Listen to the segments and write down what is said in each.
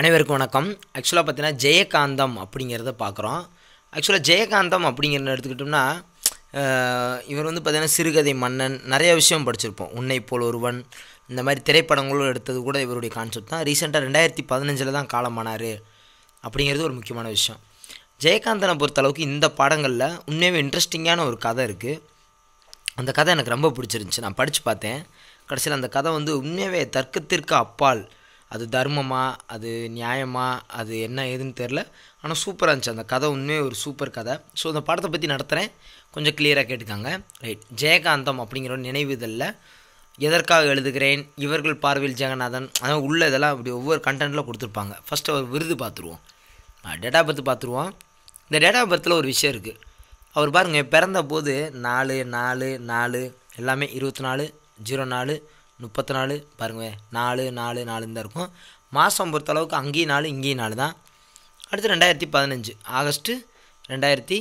அனைவருக்கும் வணக்கம் ஆக்சுவலாக பார்த்தீங்கன்னா ஜெயகாந்தம் அப்படிங்கிறத பார்க்குறோம் ஆக்சுவலாக ஜெயகாந்தம் அப்படிங்கிறத எடுத்துக்கிட்டோம்னா இவர் வந்து பார்த்திங்கன்னா சிறுகதை மன்னன் நிறைய விஷயம் படிச்சிருப்போம் உன்னை போல் ஒருவன் இந்த மாதிரி திரைப்படங்களும் எடுத்தது கூட இவருடைய கான்செப்ட் தான் ரீசெண்டாக ரெண்டாயிரத்தி பதினஞ்சில் தான் காலமானார் அப்படிங்கிறது ஒரு முக்கியமான விஷயம் ஜெயகாந்தனை பொறுத்தளவுக்கு இந்த பாடங்களில் உண்மையாகவே இன்ட்ரெஸ்டிங்கான ஒரு கதை இருக்குது அந்த கதை எனக்கு ரொம்ப பிடிச்சிருந்துச்சி நான் படித்து பார்த்தேன் கடைசியில் அந்த கதை வந்து உண்மையாகவே தர்க்கத்திற்கு அப்பால் அது தர்மமா அது நியாயமா அது என்ன ஏதுன்னு தெரில ஆனால் சூப்பராக இருந்துச்சு அந்த கதை உண்மையே ஒரு சூப்பர் கதை ஸோ அந்த படத்தை பற்றி நடத்துகிறேன் கொஞ்சம் கிளியராக கேட்டுக்காங்க ரைட் ஜெயகாந்தம் அப்படிங்கிற நினைவு இதில் எதற்காக எழுதுகிறேன் இவர்கள் பார்வையில் ஜெகநாதன் அதான் உள்ள இதெல்லாம் அப்படி ஒவ்வொரு கண்டென்ட்டில் கொடுத்துருப்பாங்க ஃபஸ்ட்டு அவர் விருது பார்த்துருவோம் டேட்டா பர்த் பார்த்துருவோம் இந்த டேட்டா பர்த்தில் ஒரு விஷயம் இருக்குது அவர் பாருங்கள் பிறந்த போது நாலு நாலு நாலு எல்லாமே இருபத்தி நாலு ஜீரோ நாலு முப்பத்தி நாலு பாருங்கள் நாலு நாலு நாலுன்னு தான் இருக்கும் மாதம் பொறுத்தளவுக்கு அங்கேயும் நாலு இங்கேயும் நாலு தான் அடுத்து ரெண்டாயிரத்தி பதினஞ்சு ஆகஸ்ட்டு ரெண்டாயிரத்தி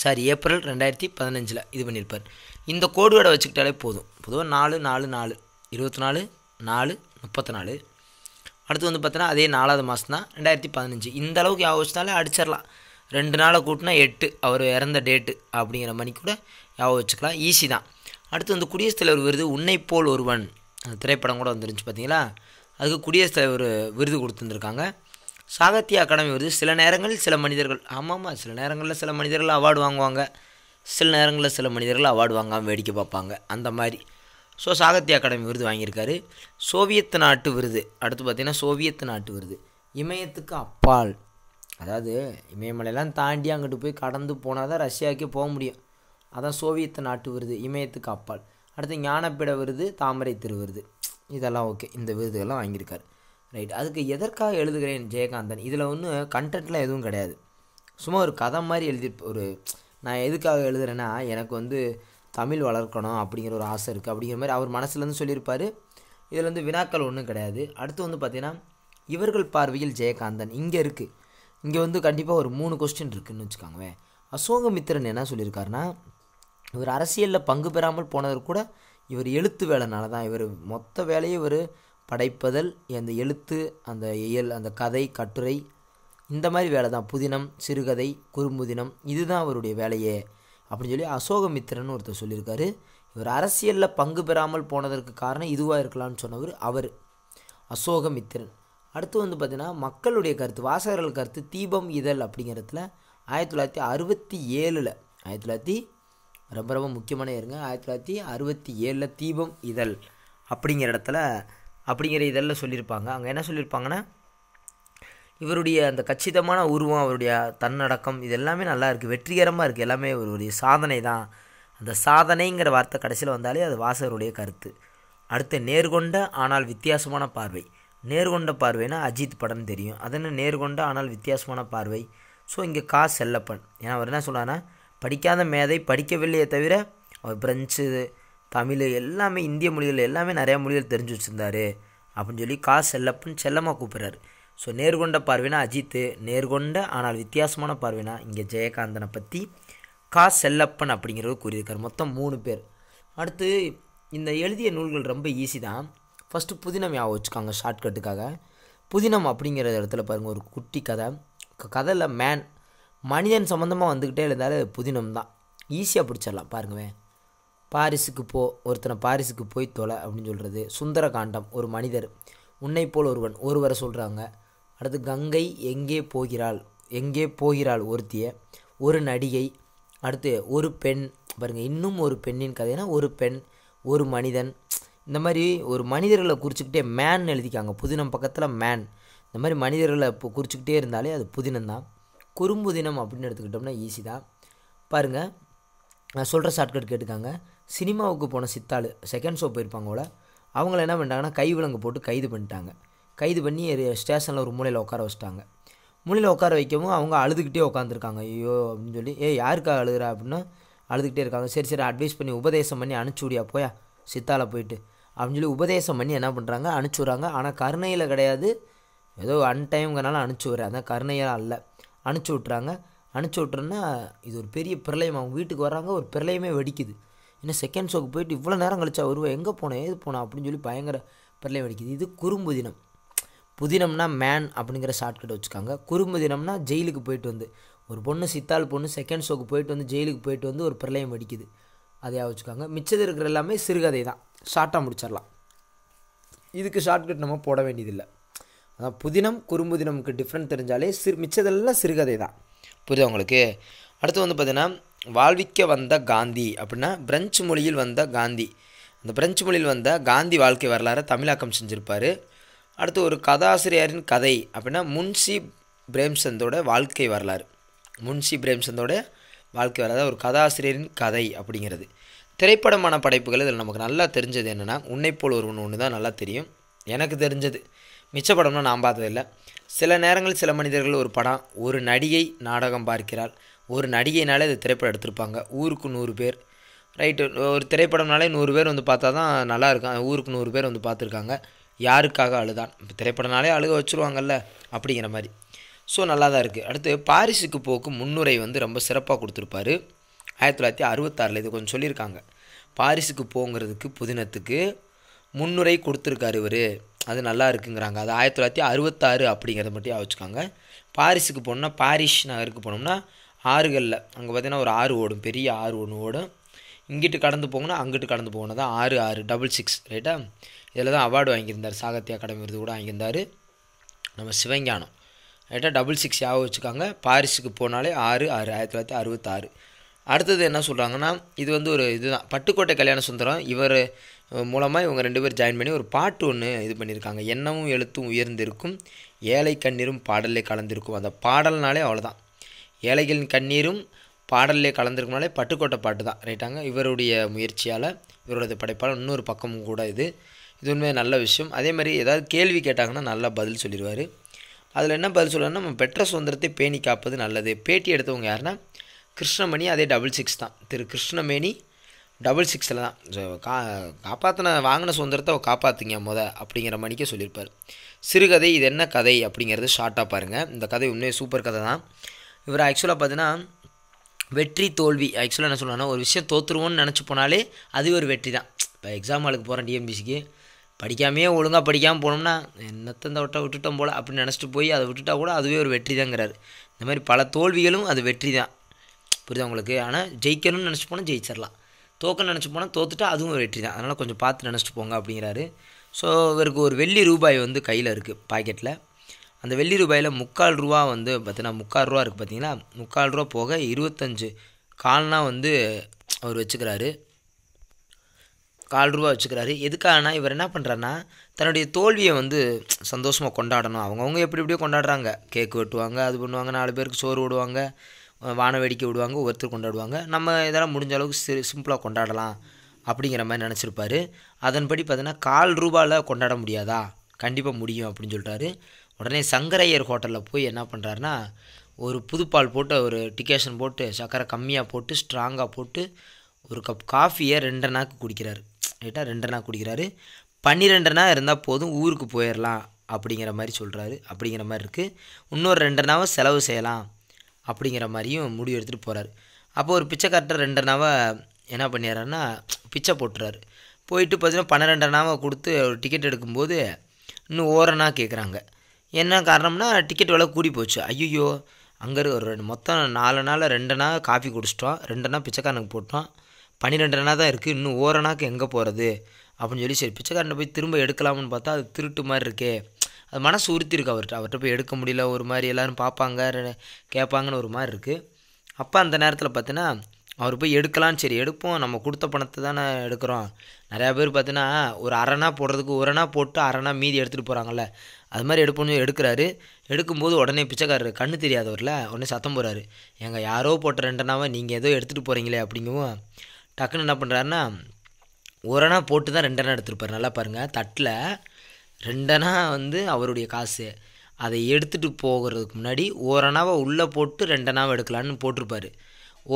சாரி ஏப்ரல் ரெண்டாயிரத்தி பதினஞ்சில் இது பண்ணியிருப்பார் இந்த கோடு வேடை வச்சுக்கிட்டாலே போதும் பொதுவாக நாலு நாலு நாலு இருபத்தி நாலு நாலு முப்பத்தி நாலு அடுத்து வந்து பார்த்தோன்னா அதே நாலாவது மாதம் தான் ரெண்டாயிரத்தி பதினஞ்சு இந்த அளவுக்கு யாபகம் வச்சுனாலே அடிச்சிடலாம் ரெண்டு நாளை கூட்டினா எட்டு அவர் இறந்த டேட்டு அப்படிங்கிற மணி கூட யாபகம் வச்சுக்கலாம் ஈஸி தான் அடுத்து வந்து குடியரசுத் தலைவர் விருது உன்னை போல் ஒருவன் திரைப்படம் கூட வந்துருந்துச்சு பார்த்தீங்களா அதுக்கு குடியரசுத் தலைவர் விருது கொடுத்துருந்துருக்காங்க சாகித்ய அகாடமி விருது சில நேரங்களில் சில மனிதர்கள் ஆமாம்மா சில நேரங்களில் சில மனிதர்கள் அவார்டு வாங்குவாங்க சில நேரங்களில் சில மனிதர்கள் அவார்டு வாங்காமல் வேடிக்கை பார்ப்பாங்க அந்த மாதிரி ஸோ சாகித்ய அகாடமி விருது வாங்கியிருக்காரு சோவியத் நாட்டு விருது அடுத்து பார்த்திங்கன்னா சோவியத் நாட்டு விருது இமயத்துக்கு அப்பால் அதாவது இமயமலையெல்லாம் தாண்டி அங்கிட்டு போய் கடந்து போனால் தான் ரஷ்யாவுக்கே போக முடியும் அதான் சோவியத் நாட்டு விருது இமயத்துக்கு அப்பால் அடுத்து ஞானப்பிட விருது தாமரை திருவிருது இதெல்லாம் ஓகே இந்த விருதுகள்லாம் வாங்கியிருக்காரு ரைட் அதுக்கு எதற்காக எழுதுகிறேன் ஜெயகாந்தன் இதில் ஒன்றும் கண்டென்ட்லாம் எதுவும் கிடையாது சும்மா ஒரு கதை மாதிரி எழுதி ஒரு நான் எதுக்காக எழுதுறேன்னா எனக்கு வந்து தமிழ் வளர்க்கணும் அப்படிங்கிற ஒரு ஆசை இருக்குது அப்படிங்கிற மாதிரி அவர் மனசுலேருந்து சொல்லியிருப்பார் இதில் வந்து வினாக்கள் ஒன்றும் கிடையாது அடுத்து வந்து பார்த்திங்கன்னா இவர்கள் பார்வையில் ஜெயகாந்தன் இங்கே இருக்குது இங்கே வந்து கண்டிப்பாக ஒரு மூணு கொஸ்டின் இருக்குதுன்னு வச்சுக்கோங்களேன் அசோகமித்திரன் என்ன சொல்லியிருக்காருன்னா இவர் அரசியலில் பங்கு பெறாமல் போனவர் கூட இவர் எழுத்து வேலைனால தான் இவர் மொத்த வேலையை இவர் படைப்பதல் அந்த எழுத்து அந்த இயல் அந்த கதை கட்டுரை இந்த மாதிரி வேலை தான் புதினம் சிறுகதை குறும்புதினம் இதுதான் அவருடைய வேலையே அப்படின்னு சொல்லி அசோகமித்திரன் ஒருத்தர் சொல்லியிருக்காரு இவர் அரசியலில் பங்கு பெறாமல் போனதற்கு காரணம் இதுவாக இருக்கலாம்னு சொன்னவர் அவர் அசோகமித்திரன் அடுத்து வந்து பார்த்திங்கன்னா மக்களுடைய கருத்து வாசகர்கள் கருத்து தீபம் இதழ் அப்படிங்கிறதுல ஆயிரத்தி தொள்ளாயிரத்தி அறுபத்தி ஏழில் ஆயிரத்தி தொள்ளாயிரத்தி ரொம்ப ரொம்ப முக்கியமான இருங்க ஆயிரத்தி தொள்ளாயிரத்தி அறுபத்தி ஏழில் தீபம் இதழ் அப்படிங்கிற இடத்துல அப்படிங்கிற இதழில் சொல்லியிருப்பாங்க அங்கே என்ன சொல்லியிருப்பாங்கன்னா இவருடைய அந்த கச்சிதமான உருவம் அவருடைய தன்னடக்கம் இது எல்லாமே நல்லா இருக்குது வெற்றிகரமாக இருக்குது எல்லாமே இவருடைய சாதனை தான் அந்த சாதனைங்கிற வார்த்தை கடைசியில் வந்தாலே அது வாசகருடைய கருத்து அடுத்து நேர்கொண்ட ஆனால் வித்தியாசமான பார்வை நேர்கொண்ட பார்வைனா அஜித் படம் தெரியும் அது என்ன நேர்கொண்ட ஆனால் வித்தியாசமான பார்வை ஸோ இங்கே கா செல்லப்பன் ஏன்னா அவர் என்ன சொல்கிறாருன்னா படிக்காத மேதை படிக்கவில்லையே தவிர அவர் பிரெஞ்சு தமிழ் எல்லாமே இந்திய மொழிகள் எல்லாமே நிறையா மொழிகள் தெரிஞ்சு வச்சுருந்தாரு அப்படின்னு சொல்லி கா செல்லப்பன்னு செல்லமாக கூப்பிட்றாரு ஸோ நேர்கொண்ட பார்வைனா அஜித்து நேர்கொண்ட ஆனால் வித்தியாசமான பார்வைனா இங்கே ஜெயகாந்தனை பற்றி கா செல்லப்பன் அப்படிங்கிறது கூறியிருக்கார் மொத்தம் மூணு பேர் அடுத்து இந்த எழுதிய நூல்கள் ரொம்ப ஈஸி தான் ஃபஸ்ட்டு புதினம் யாவை வச்சுக்காங்க ஷார்ட்கட்டுக்காக புதினம் அப்படிங்கிற இடத்துல பாருங்கள் ஒரு குட்டி கதை கதையில் மேன் மனிதன் சம்மந்தமாக வந்துக்கிட்டே இருந்தாலும் புதினம் தான் ஈஸியாக பிடிச்சிடலாம் பாருங்கவேன் பாரிஸுக்கு போ ஒருத்தனை பாரிஸுக்கு போய் தொலை அப்படின்னு சொல்கிறது சுந்தரகாண்டம் ஒரு மனிதர் உன்னை போல் ஒருவன் ஒருவரை சொல்கிறாங்க அடுத்து கங்கை எங்கே போகிறாள் எங்கே போகிறாள் ஒருத்திய ஒரு நடிகை அடுத்து ஒரு பெண் பாருங்கள் இன்னும் ஒரு பெண்ணின் கதைனா ஒரு பெண் ஒரு மனிதன் இந்த மாதிரி ஒரு மனிதர்களை குறிச்சிக்கிட்டே மேன் எழுதிக்காங்க புதினம் பக்கத்தில் மேன் இந்த மாதிரி மனிதர்களை குறிச்சிக்கிட்டே இருந்தாலே அது புதினம்தான் குறும்பு தினம் அப்படின்னு எடுத்துக்கிட்டோம்னா ஈஸி தான் பாருங்கள் நான் சொல்கிற ஷார்ட்கட் கேட்டுக்காங்க சினிமாவுக்கு போன சித்தாள் செகண்ட் ஷோ போயிருப்பாங்க போல் அவங்கள என்ன பண்ணிட்டாங்கன்னா கை விலங்கு போட்டு கைது பண்ணிட்டாங்க கைது பண்ணி ஸ்டேஷனில் ஒரு மூலையில் உட்கார வச்சுட்டாங்க மூலையில் உட்கார வைக்கவும் அவங்க அழுதுகிட்டே உட்காந்துருக்காங்க ஐயோ அப்படின்னு சொல்லி ஏ யாருக்கா அழுகிறா அப்படின்னா அழுதுகிட்டே இருக்காங்க சரி சரி அட்வைஸ் பண்ணி உபதேசம் பண்ணி அனுப்பிச்சுடியா போயா சித்தால போயிட்டு அப்படின்னு சொல்லி உபதேசம் பண்ணி என்ன பண்ணுறாங்க அனுப்பிச்சுடுறாங்க ஆனால் கருணையில் கிடையாது ஏதோ அன்டைம்ங்கிறனால அனுப்பிச்சு விட்றேன் அதான் கருணையாக அல்ல அனுப்பிச்சி விட்றாங்க அனுப்பிச்சி விட்றோன்னா இது ஒரு பெரிய பிரளயம் அவங்க வீட்டுக்கு வராங்க ஒரு பிரளயமே வெடிக்குது ஏன்னா செகண்ட் ஷோக்கு போயிட்டு இவ்வளோ நேரம் கழிச்சா வருவோம் எங்கே போனோம் எது போனோம் அப்படின்னு சொல்லி பயங்கர பிரளயம் வெடிக்குது இது குறும்பு தினம் புதினம்னா மேன் அப்படிங்கிற ஷார்ட்கட் வச்சுக்காங்க குறும்பு தினம்னா ஜெயிலுக்கு போயிட்டு வந்து ஒரு பொண்ணு சித்தாள் பொண்ணு செகண்ட் ஷோக்கு போயிட்டு வந்து ஜெயிலுக்கு போயிட்டு வந்து ஒரு பிரளயம் வெடிக்குது அதையாக வச்சுக்காங்க மிச்சது இருக்கிற எல்லாமே சிறுகதை தான் ஷார்ட்டாக முடிச்சிடலாம் இதுக்கு ஷார்ட்கட் நம்ம போட வேண்டியதில்லை அதான் புதினம் குறும்புதினமுக்கு டிஃப்ரெண்ட் தெரிஞ்சாலே சிறு மிச்சதெல்லாம் சிறுகதை தான் புரியுதா உங்களுக்கு அடுத்து வந்து பார்த்திங்கன்னா வாழ்விக்க வந்த காந்தி அப்படின்னா பிரெஞ்சு மொழியில் வந்த காந்தி அந்த பிரெஞ்சு மொழியில் வந்த காந்தி வாழ்க்கை வரலாறு தமிழாக்கம் செஞ்சுருப்பார் அடுத்து ஒரு கதாசிரியரின் கதை அப்படின்னா முன்ஷி பிரேம்சந்தோட வாழ்க்கை வரலாறு முன்ஷி பிரேம்சந்தோட வாழ்க்கை வரலாறு ஒரு கதாசிரியரின் கதை அப்படிங்கிறது திரைப்படமான படைப்புகள் இதில் நமக்கு நல்லா தெரிஞ்சது என்னென்னா உன்னைப்போல் ஒரு ஒன்று ஒன்று தான் நல்லா தெரியும் எனக்கு தெரிஞ்சது மிச்ச படம்னு நான் பார்த்ததில்லை சில நேரங்கள் சில மனிதர்கள் ஒரு படம் ஒரு நடிகை நாடகம் பார்க்கிறாள் ஒரு நடிகைனாலே இது திரைப்படம் எடுத்திருப்பாங்க ஊருக்கு நூறு பேர் ரைட்டு ஒரு திரைப்படம்னாலே நூறு பேர் வந்து பார்த்தா தான் நல்லா இருக்கும் ஊருக்கு நூறு பேர் வந்து பார்த்துருக்காங்க யாருக்காக அழுதான் இப்போ திரைப்படம்னாலே அழுக வச்சுருவாங்கல்ல அப்படிங்கிற மாதிரி ஸோ நல்லா தான் இருக்குது அடுத்து பாரிஸுக்கு போக்கு முன்னுரை வந்து ரொம்ப சிறப்பாக கொடுத்துருப்பாரு ஆயிரத்தி தொள்ளாயிரத்தி அறுபத்தாறில் இது கொஞ்சம் சொல்லியிருக்காங்க பாரிஸுக்கு போங்கிறதுக்கு புதினத்துக்கு முன்னுரை கொடுத்துருக்காரு இவர் அது நல்லா இருக்குங்கிறாங்க அது ஆயிரத்தி தொள்ளாயிரத்தி அறுபத்தாறு அப்படிங்கிறத மட்டும் வச்சுக்காங்க பாரிஸுக்கு போனோம்னா பாரிஸ் நகருக்கு போனோம்னா ஆறுகளில் அங்கே பார்த்தீங்கன்னா ஒரு ஆறு ஓடும் பெரிய ஆறு ஒன்று ஓடும் இங்கிட்டு கடந்து போகணும்னா அங்கிட்டு கடந்து போகணும் தான் ஆறு ஆறு டபுள் சிக்ஸ் ரைட்டா இதில் தான் அவார்டு வாங்கியிருந்தார் சாகித்ய அகாடமி விருது கூட வாங்கியிருந்தார் நம்ம சிவஞானம் ரைட்டாக டபுள் சிக்ஸ் யாவும் வச்சுக்காங்க பாரிஸுக்கு போனாலே ஆறு ஆறு ஆயிரத்தி தொள்ளாயிரத்தி அறுபத்தாறு அடுத்தது என்ன சொல்கிறாங்கன்னா இது வந்து ஒரு இதுதான் பட்டுக்கோட்டை கல்யாண சுந்தரம் இவர் மூலமாக இவங்க ரெண்டு பேர் ஜாயின் பண்ணி ஒரு பாட்டு ஒன்று இது பண்ணியிருக்காங்க எண்ணமும் எழுத்தும் உயர்ந்திருக்கும் ஏழை கண்ணீரும் பாடலே கலந்திருக்கும் அந்த பாடல்னாலே அவ்வளோதான் ஏழைகளின் கண்ணீரும் பாடல்லே கலந்திருக்கும்னாலே பட்டுக்கோட்டை பாட்டு தான் ரைட்டாங்க இவருடைய முயற்சியால் இவரோட படைப்பால் இன்னொரு பக்கமும் கூட இது இது உண்மையாக நல்ல விஷயம் அதே மாதிரி ஏதாவது கேள்வி கேட்டாங்கன்னா நல்லா பதில் சொல்லிடுவார் அதில் என்ன பதில் சொல்லணும்னா நம்ம பெற்ற சுதந்திரத்தை பேணி காப்பது நல்லது பேட்டி எடுத்தவங்க யாருன்னா கிருஷ்ணமணி அதே டபுள் சிக்ஸ் தான் திரு கிருஷ்ணமேனி டபுள் சிக்ஸில் தான் கா காப்பாற்றின வாங்கின சுதந்திரத்தை காப்பாற்றுங்க முத அப்படிங்கிற மணிக்கே சொல்லியிருப்பார் சிறுகதை இது என்ன கதை அப்படிங்கிறது ஷார்ட்டாக பாருங்கள் இந்த கதை உண்மையே சூப்பர் கதை தான் இவர் ஆக்சுவலாக பார்த்தீங்கன்னா வெற்றி தோல்வி ஆக்சுவலாக என்ன சொல்லணும்னா ஒரு விஷயம் தோற்றுருவோன்னு நினச்சி போனாலே அதுவே ஒரு வெற்றி தான் இப்போ எக்ஸாம் ஆளுக்கு போகிறேன் டிஎம்பிசிக்கு படிக்காமையே ஒழுங்காக படிக்காமல் போனோம்னா என்னத்த இந்த விட்டா விட்டுட்டோம் போல் அப்படின்னு நினச்சிட்டு போய் அதை விட்டுட்டா கூட அதுவே ஒரு வெற்றி தாங்கிறார் இந்த மாதிரி பல தோல்விகளும் அது வெற்றி தான் புரியுதா உங்களுக்கு ஆனால் ஜெயிக்கணும்னு நினச்சி போனால் ஜெயிச்சிடலாம் தோக்கணும்னு நினச்சி போனால் தோத்துட்டு அதுவும் வெற்றி தான் அதனால் கொஞ்சம் பார்த்து நினச்சிட்டு போங்க அப்படிங்கிறாரு ஸோ இவருக்கு ஒரு வெள்ளி ரூபாய் வந்து கையில் இருக்குது பாக்கெட்டில் அந்த வெள்ளி ரூபாயில் முக்கால் ரூபா வந்து பார்த்தீங்கன்னா முக்கால் ரூபா இருக்குது பார்த்தீங்கன்னா முக்கால் ரூபா போக இருபத்தஞ்சு கால்னால் வந்து அவர் வச்சுக்கிறாரு கால் ரூபா வச்சுக்கிறாரு எதுக்காகனா இவர் என்ன பண்ணுறாருனா தன்னுடைய தோல்வியை வந்து சந்தோஷமாக கொண்டாடணும் அவங்கவுங்க எப்படி எப்படியோ கொண்டாடுறாங்க கேக்கு வெட்டுவாங்க அது பண்ணுவாங்க நாலு பேருக்கு சோறு விடுவாங்க வான வேடிக்கை விடுவாங்க ஒருத்தர் கொண்டாடுவாங்க நம்ம இதெல்லாம் முடிஞ்ச அளவுக்கு சி சிம்பிளாக கொண்டாடலாம் அப்படிங்கிற மாதிரி நினச்சிருப்பாரு அதன்படி பார்த்தீங்கன்னா கால் ரூபாவில் கொண்டாட முடியாதா கண்டிப்பாக முடியும் அப்படின்னு சொல்லிட்டாரு உடனே சங்கரையர் ஹோட்டலில் போய் என்ன பண்ணுறாருனா ஒரு புதுப்பால் போட்டு ஒரு டிக்கேஷன் போட்டு சர்க்கரை கம்மியாக போட்டு ஸ்ட்ராங்காக போட்டு ஒரு கப் காஃபியை ரெண்டு நாக்கு குடிக்கிறாரு ரைட்டாக ரெண்டு நாக்கு குடிக்கிறாரு நாள் இருந்தால் போதும் ஊருக்கு போயிடலாம் அப்படிங்கிற மாதிரி சொல்கிறாரு அப்படிங்கிற மாதிரி இருக்குது இன்னொரு ரெண்டு நாவை செலவு செய்யலாம் அப்படிங்கிற மாதிரியும் முடிவு எடுத்துகிட்டு போகிறார் அப்போது ஒரு ரெண்டு நாவை என்ன பண்ணிடுறாருன்னா பிச்சை போட்டுறாரு போயிட்டு பார்த்தீங்கன்னா நாவை கொடுத்து ஒரு டிக்கெட் எடுக்கும்போது இன்னும் ஓரணா கேட்குறாங்க என்ன காரணம்னா டிக்கெட் விலை கூடி போச்சு ஐயோ அங்கே ஒரு ரெண்டு மொத்தம் நாலு நாள் நாள் காஃபி குடிச்சிட்டோம் நாள் பிச்சைக்காரனுக்கு போட்டோம் நாள் தான் இருக்குது இன்னும் ஓரனாக்கு எங்கே போகிறது அப்படின்னு சொல்லி சரி பிச்சைக்காரனை போய் திரும்ப எடுக்கலாம்னு பார்த்தா அது திருட்டு மாதிரி இருக்கே அது மனசு உறுத்திருக்கு அவர்கிட்ட அவர்கிட்ட போய் எடுக்க முடியல ஒரு மாதிரி எல்லோரும் பார்ப்பாங்க கேட்பாங்கன்னு ஒரு மாதிரி இருக்குது அப்போ அந்த நேரத்தில் பார்த்தீங்கன்னா அவர் போய் எடுக்கலான்னு சரி எடுப்போம் நம்ம கொடுத்த பணத்தை தானே எடுக்கிறோம் நிறையா பேர் பார்த்தீங்கன்னா ஒரு அரைனா போடுறதுக்கு உரணா போட்டு அரைனா மீதி எடுத்துகிட்டு போகிறாங்கல்ல அது மாதிரி எடுப்போம்னு எடுக்கிறாரு எடுக்கும்போது உடனே பிச்சைக்காரர் கண்ணு தெரியாதவரில் உடனே சத்தம் போகிறாரு எங்கள் யாரோ போட்ட ரெண்டனாவை நீங்கள் ஏதோ எடுத்துகிட்டு போகிறீங்களே அப்படிங்கவும் டக்குன்னு என்ன பண்ணுறாருன்னா உரணா போட்டு தான் ரெண்டெண்ணா எடுத்துருப்பார் நல்லா பாருங்கள் தட்டில் ரெண்டனா வந்து அவருடைய காசு அதை எடுத்துகிட்டு போகிறதுக்கு முன்னாடி ஓரணாவை உள்ளே போட்டு ரெண்டனாவை எடுக்கலான்னு போட்டிருப்பார்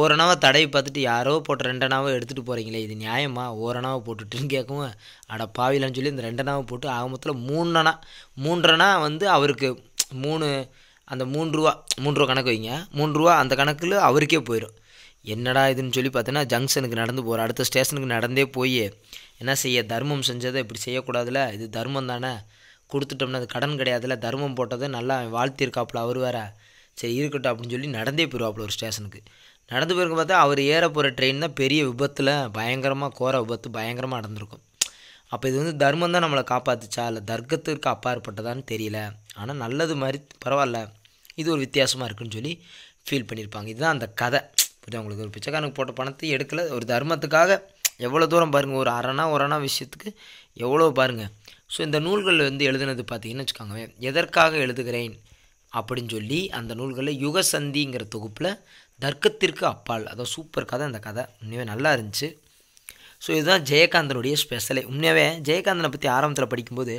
ஓரணாவை தடவை பார்த்துட்டு யாரோ போட்ட ரெண்டனாவை எடுத்துகிட்டு போகிறீங்களே இது நியாயமா ஓரணாவை போட்டுட்டுன்னு கேட்கவும் அட பாவிலன்னு சொல்லி இந்த ரெண்டனாவை போட்டு ஆக மொத்தத்தில் மூணுனா மூன்றனா வந்து அவருக்கு மூணு அந்த மூன்று ரூபா மூன்று ரூபா கணக்கு வைங்க மூன்று ரூபா அந்த கணக்கில் அவருக்கே போயிடும் என்னடா இதுன்னு சொல்லி பார்த்தோன்னா ஜங்ஷனுக்கு நடந்து போகிற அடுத்த ஸ்டேஷனுக்கு நடந்தே போய் என்ன செய்ய தர்மம் செஞ்சதை இப்படி செய்யக்கூடாதுல இது தர்மம் தானே கொடுத்துட்டோம்னா அது கடன் கிடையாதுல தர்மம் போட்டதை நல்லா வாழ்த்திருக்காப்புல அவர் வேற சரி இருக்கட்டும் அப்படின்னு சொல்லி நடந்தே போயிடுவாப்புல ஒரு ஸ்டேஷனுக்கு நடந்து போயிருக்க பார்த்தா அவர் ஏற போகிற ட்ரெயின் தான் பெரிய விபத்தில் பயங்கரமாக கோர விபத்து பயங்கரமாக நடந்திருக்கும் அப்போ இது வந்து தர்மம் தான் நம்மளை காப்பாற்றுச்சா இல்லை தர்க்கத்திற்கு அப்பாற்பட்டதான்னு தெரியல ஆனால் நல்லது மாதிரி பரவாயில்ல இது ஒரு வித்தியாசமாக இருக்குன்னு சொல்லி ஃபீல் பண்ணியிருப்பாங்க இதுதான் அந்த கதை புரியுது உங்களுக்கு ஒரு பிச்சைக்காரனுக்கு போட்ட பணத்தை எடுக்கலை ஒரு தர்மத்துக்காக எவ்வளோ தூரம் பாருங்கள் ஒரு அரணா ஒரணா விஷயத்துக்கு எவ்வளோ பாருங்கள் ஸோ இந்த நூல்கள் வந்து எழுதுனது பார்த்தீங்கன்னு வச்சுக்கோங்க எதற்காக எழுதுகிறேன் அப்படின்னு சொல்லி அந்த நூல்களில் யுகசந்திங்கிற தொகுப்பில் தர்க்கத்திற்கு அப்பால் அதாவது சூப்பர் கதை அந்த கதை உண்மையாக நல்லா இருந்துச்சு ஸோ இதுதான் ஜெயகாந்தனுடைய ஸ்பெஷலே உண்மையாகவே ஜெயகாந்தனை பற்றி ஆரம்பத்தில் படிக்கும்போது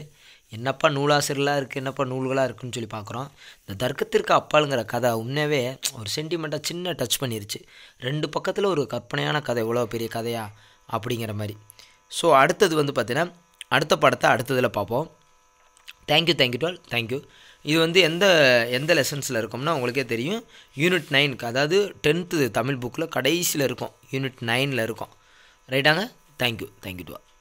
என்னப்பா நூலாசிரியர்களாக இருக்குது என்னப்பா நூல்களாக இருக்குதுன்னு சொல்லி பார்க்குறோம் இந்த தர்க்கத்திற்கு அப்பாலுங்கிற கதை உண்மையாகவே ஒரு சென்டிமெண்ட்டாக சின்ன டச் பண்ணிருச்சு ரெண்டு பக்கத்தில் ஒரு கற்பனையான கதை இவ்வளோ பெரிய கதையா அப்படிங்கிற மாதிரி ஸோ அடுத்தது வந்து பார்த்திங்கன்னா அடுத்த படத்தை அடுத்ததில் பார்ப்போம் தேங்க்யூ தேங்க்யூ டுவெல் தேங்க்யூ இது வந்து எந்த எந்த லெசன்ஸில் இருக்கும்னா உங்களுக்கே தெரியும் யூனிட் நைனுக்கு அதாவது டென்த்து தமிழ் புக்கில் கடைசியில் இருக்கும் யூனிட் நைனில் இருக்கும் ரைட்டாங்க தேங்க்யூ தேங்க்யூ டுவெல்